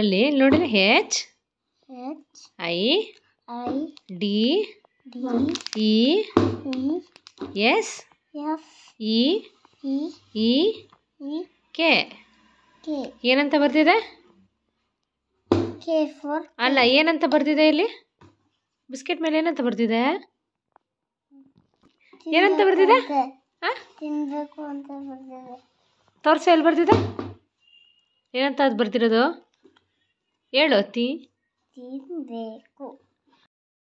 ಅಲ್ಲಿ ನೋಡಿದ್ರೆ H I D E S E E K ಏನಂತ ಬರ್ತಿದೆ ಅಲ್ಲ ಏನಂತ ಬರ್ತಿದೆ ಇಲ್ಲಿ ಬಿಸ್ಕೆಟ್ ಮೇಲೆ ಏನಂತ ಬರ್ತಿದೆ ಏನಂತ ಬರ್ತಿದೆ ತೋರ್ಸಿ ಎಲ್ಲಿ ಬರ್ತಿದೆ ಏನಂತ ಅದು ಬರ್ತಿರೋದು ಹೇಳೋ ತಿ ತಿನ್ನಬೇಕು